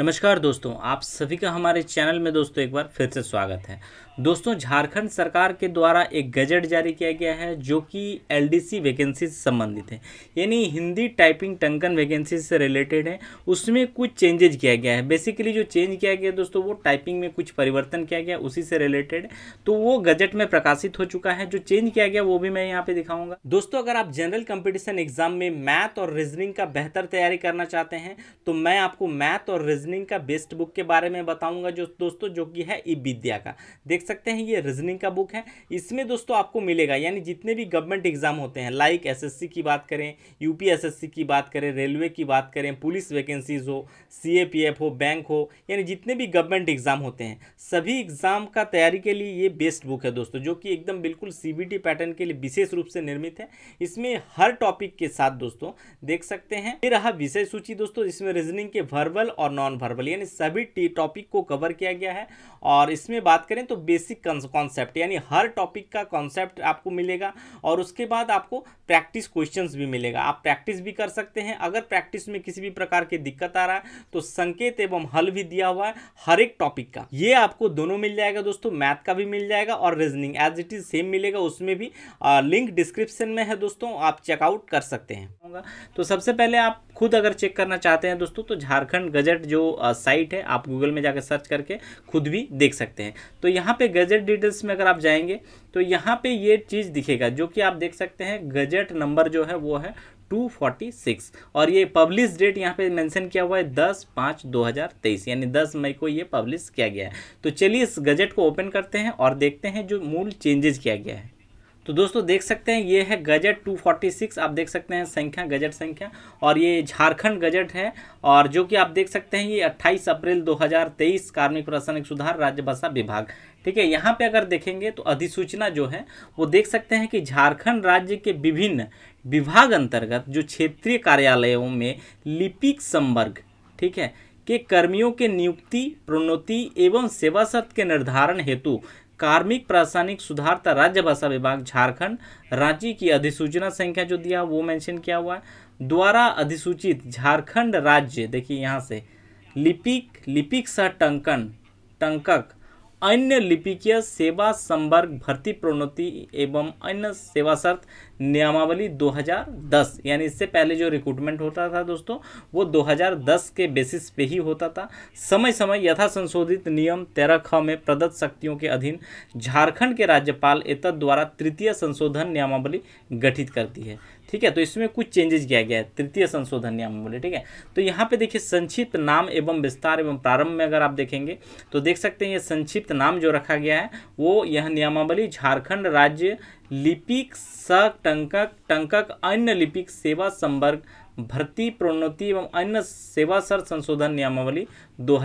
नमस्कार दोस्तों आप सभी का हमारे चैनल में दोस्तों एक बार फिर से स्वागत है दोस्तों झारखंड सरकार के द्वारा एक गजट जारी किया गया है जो कि एलडीसी वैकेंसी से संबंधित है यानी हिंदी टाइपिंग टंकन वैकेंसी से रिलेटेड है उसमें कुछ चेंजेज किया गया है बेसिकली जो चेंज किया गया दोस्तों वो टाइपिंग में कुछ परिवर्तन किया गया उसी से रिलेटेड तो वो गजट में प्रकाशित हो चुका है जो चेंज किया गया वो भी मैं यहाँ पे दिखाऊंगा दोस्तों अगर आप जनरल कंपटीशन एग्जाम में मैथ और रीजनिंग का बेहतर तैयारी करना चाहते हैं तो मैं आपको मैथ और रीजनिंग का बेस्ट बुक के बारे में बताऊंगा जो दोस्तों जो कि है ई विद्या का देख सकते हैं ये रीजनिंग का बुक है इसमें दोस्तों आपको मिलेगा यानी जितने भी गवर्नमेंट एग्जाम होते हैं लाइक एसएससी की बात करें यूपीएसएससी की बात करें रेलवे की बात करें पुलिस वैकेंसीज हो सी हो बैंक हो यानी जितने भी गवर्नमेंट एग्जाम होते हैं सभी एग्जाम का तैयारी के लिए ये बेस्ट बुक है दोस्तों जो कि एकदम बिल्कुल सी पैटर्न के लिए विशेष रूप से निर्मित है इसमें हर टॉपिक के साथ दोस्तों देख सकते हैं ये रहा विषय सूची दोस्तों इसमें रीजनिंग के वर्बल और नॉन वर्बल यानी सभी टॉपिक को कवर किया गया है और इसमें बात करें तो बेसिक कॉन्सेप्ट यानी हर टॉपिक का कॉन्सेप्ट आपको मिलेगा और उसके बाद आपको प्रैक्टिस क्वेश्चन भी मिलेगा आप प्रैक्टिस भी कर सकते हैं अगर प्रैक्टिस में किसी भी प्रकार की दिक्कत आ रहा है तो संकेत एवं हल भी दिया हुआ है हर एक टॉपिक का ये आपको दोनों मिल जाएगा दोस्तों मैथ का भी मिल जाएगा और reasoning as it is same मिलेगा उसमें भी आ, लिंक डिस्क्रिप्शन में है दोस्तों आप चेकआउट कर सकते हैं तो सबसे पहले आप खुद अगर चेक करना चाहते हैं दोस्तों तो झारखंड गजट जो साइट है आप गूगल में जाकर सर्च करके खुद भी देख सकते हैं तो यहाँ पे गजट डिटेल्स में अगर आप जाएंगे तो यहाँ पे ये चीज़ दिखेगा जो कि आप देख सकते हैं गजट नंबर जो है वो है 246 और ये पब्लिश डेट यहाँ पे मेंशन किया हुआ है 10 पाँच 2023 यानी 10 मई को ये पब्लिश किया गया है तो चलिए इस गजट को ओपन करते हैं और देखते हैं जो मूल चेंजेस किया गया है तो दोस्तों देख सकते हैं ये है गजट 246 आप देख सकते हैं संख्या गजट संख्या और ये झारखंड गजट है और जो कि आप देख सकते हैं ये 28 अप्रैल 2023 कार्मिक प्रशासनिक सुधार राज्य भाषा विभाग ठीक है यहाँ पे अगर देखेंगे तो अधिसूचना जो है वो देख सकते हैं कि झारखंड राज्य के विभिन्न विभाग अंतर्गत जो क्षेत्रीय कार्यालयों में लिपिक संवर्ग ठीक है के कर्मियों के नियुक्ति प्रोन्नति एवं सेवा सत्य के निर्धारण हेतु कार्मिक प्रशासनिक सुधार तथा भाषा विभाग झारखंड रांची की अधिसूचना संख्या जो दिया वो मेंशन किया हुआ है द्वारा अधिसूचित झारखंड राज्य देखिए यहाँ से लिपिक लिपिक सह टंकन टंकक अन्य लिपिकीय सेवा संवर्ग भर्ती प्रोन्नति एवं अन्य सेवा शर्त नियमावली 2010 यानी इससे पहले जो रिक्रूटमेंट होता था दोस्तों वो 2010 के बेसिस पे ही होता था समय समय यथा संशोधित नियम तेरह ख में प्रदत्त शक्तियों के अधीन झारखंड के राज्यपाल एतद द्वारा तृतीय संशोधन नियमावली गठित करती है ठीक है तो इसमें कुछ चेंजेस किया गया है तृतीय संशोधन नियम बोले ठीक है तो यहाँ पे देखिए संक्षिप्त नाम एवं विस्तार एवं प्रारंभ में अगर आप देखेंगे तो देख सकते हैं ये संक्षिप्त नाम जो रखा गया है वो यह नियमावली झारखंड राज्य लिपिक स टंकक टंकक अन्य लिपिक सेवा संवर्ग भर्ती प्रोन्नति एवं अन्य सेवा सर संशोधन नियमावली दो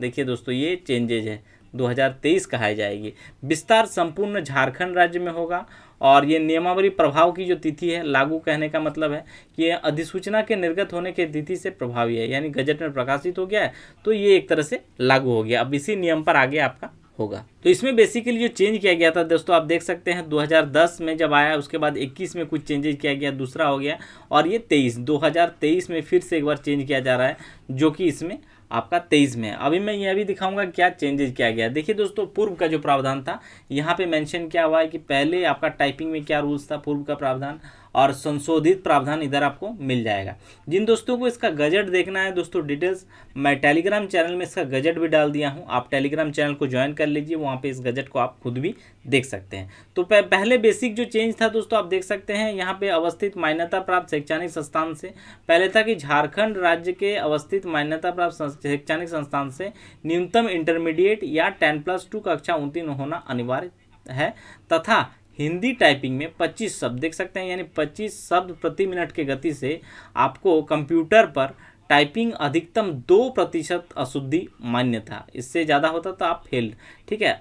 देखिए दोस्तों ये चेंजेज है 2023 कहा जाएगी विस्तार संपूर्ण झारखंड राज्य में होगा और ये नियमावली प्रभाव की जो तिथि है लागू कहने का मतलब है कि ये अधिसूचना के निर्गत होने के तिथि से प्रभावी है यानी गजट में प्रकाशित हो गया है तो ये एक तरह से लागू हो गया अब इसी नियम पर आगे आपका होगा तो इसमें बेसिकली जो चेंज किया गया था दोस्तों आप देख सकते हैं 2010 में जब आया उसके बाद 21 में कुछ चेंजेज किया गया दूसरा हो गया और ये 23 2023 में फिर से एक बार चेंज किया जा रहा है जो कि इसमें आपका तेईस में अभी मैं यह भी दिखाऊंगा क्या चेंजेज किया गया देखिए दोस्तों पूर्व का जो प्रावधान था यहाँ पे मेंशन क्या हुआ है कि पहले आपका टाइपिंग में क्या रूल्स था पूर्व का प्रावधान और संशोधित प्रावधान इधर आपको मिल जाएगा जिन दोस्तों को इसका गजट देखना है दोस्तों डिटेल्स मैं टेलीग्राम चैनल में इसका गजट भी डाल दिया हूँ आप टेलीग्राम चैनल को ज्वाइन कर लीजिए वहाँ पर इस गजट को आप खुद भी देख सकते हैं तो पहले बेसिक जो चेंज था दोस्तों आप देख सकते हैं यहाँ पे अवस्थित मान्यता प्राप्त शैक्षणिक संस्थान से पहले था कि झारखंड राज्य के अवस्थित मान्यता प्राप्त शैक्षणिक संस्थान से न्यूनतम इंटरमीडिएट या टेन प्लस टू कक्षा उन्तीर्ण होना अनिवार्य है तथा हिंदी टाइपिंग में 25 शब्द देख सकते हैं यानी 25 शब्द प्रति मिनट के गति से आपको कंप्यूटर पर टाइपिंग अधिकतम दो प्रतिशत अशुद्धि मान्य था इससे ज़्यादा होता तो आप फेल ठीक है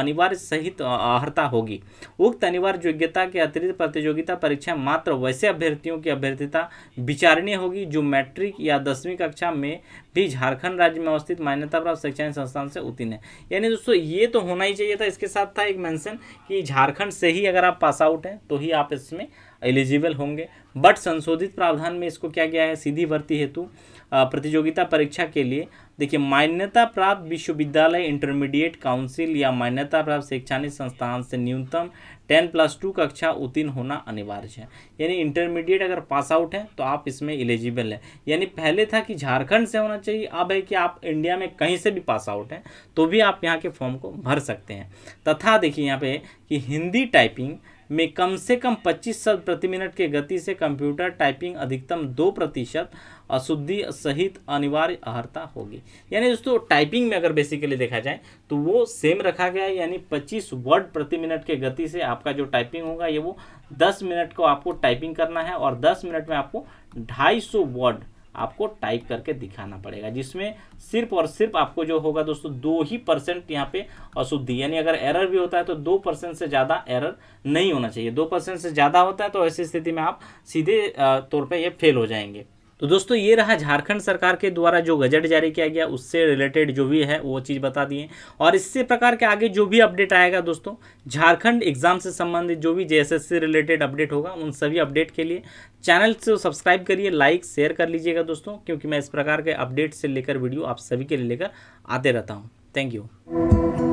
अनिवार्य सहित तो अर्हता होगी उक्त अनिवार्य योग्यता के अतिरिक्त प्रतियोगिता परीक्षा मात्र वैसे अभ्यर्थियों की अभ्यर्थता विचारणीय होगी जो मैट्रिक या दसवीं कक्षा में भी झारखंड राज्य में अवस्थित मान्यता प्राप्त शैक्षणिक संस्थान से उत्तीर्ण है यानी दोस्तों ये तो होना ही चाहिए था इसके साथ था एक मैंसन कि झारखंड से ही अगर आप पास आउट हैं तो ही आप इसमें एलिजिबल होंगे बट संशोधित प्रावधान में इसको क्या गया है सीधी भर्ती हेतु प्रतियोगिता परीक्षा के लिए देखिए मान्यता प्राप्त विश्वविद्यालय इंटरमीडिएट काउंसिल या मान्यता प्राप्त शैक्षणिक संस्थान से न्यूनतम टेन प्लस टू कक्षा उत्तीर्ण होना अनिवार्य है यानी इंटरमीडिएट अगर पास आउट है तो आप इसमें एलिजिबल है यानी पहले था कि झारखंड से होना चाहिए अब है कि आप इंडिया में कहीं से भी पास आउट हैं तो भी आप यहाँ के फॉर्म को भर सकते हैं तथा देखिए यहाँ पे कि हिंदी टाइपिंग में कम से कम 25 शब्द प्रति मिनट के गति से कंप्यूटर टाइपिंग अधिकतम दो प्रतिशत अशुद्धि सहित अनिवार्य अहर्ता होगी यानी दोस्तों टाइपिंग में अगर बेसिकली देखा जाए तो वो सेम रखा गया है यानी 25 वर्ड प्रति मिनट के गति से आपका जो टाइपिंग होगा ये वो 10 मिनट को आपको टाइपिंग करना है और 10 मिनट में आपको 250 वर्ड आपको टाइप करके दिखाना पड़ेगा जिसमें सिर्फ और सिर्फ आपको जो होगा दोस्तों दो ही परसेंट यहाँ पे अशुद्धि यानी अगर एरर भी होता है तो दो परसेंट से ज़्यादा एरर नहीं होना चाहिए दो परसेंट से ज़्यादा होता है तो ऐसी स्थिति में आप सीधे तौर पर ये फेल हो जाएंगे तो दोस्तों ये रहा झारखंड सरकार के द्वारा जो गजट जारी किया गया उससे रिलेटेड जो भी है वो चीज़ बता दिए और इससे प्रकार के आगे जो भी अपडेट आएगा दोस्तों झारखंड एग्जाम से संबंधित जो भी जे से रिलेटेड अपडेट होगा उन सभी अपडेट के लिए चैनल से सब्सक्राइब करिए लाइक शेयर कर लीजिएगा दोस्तों क्योंकि मैं इस प्रकार के अपडेट से लेकर वीडियो आप सभी के लिए लेकर आते रहता हूँ थैंक यू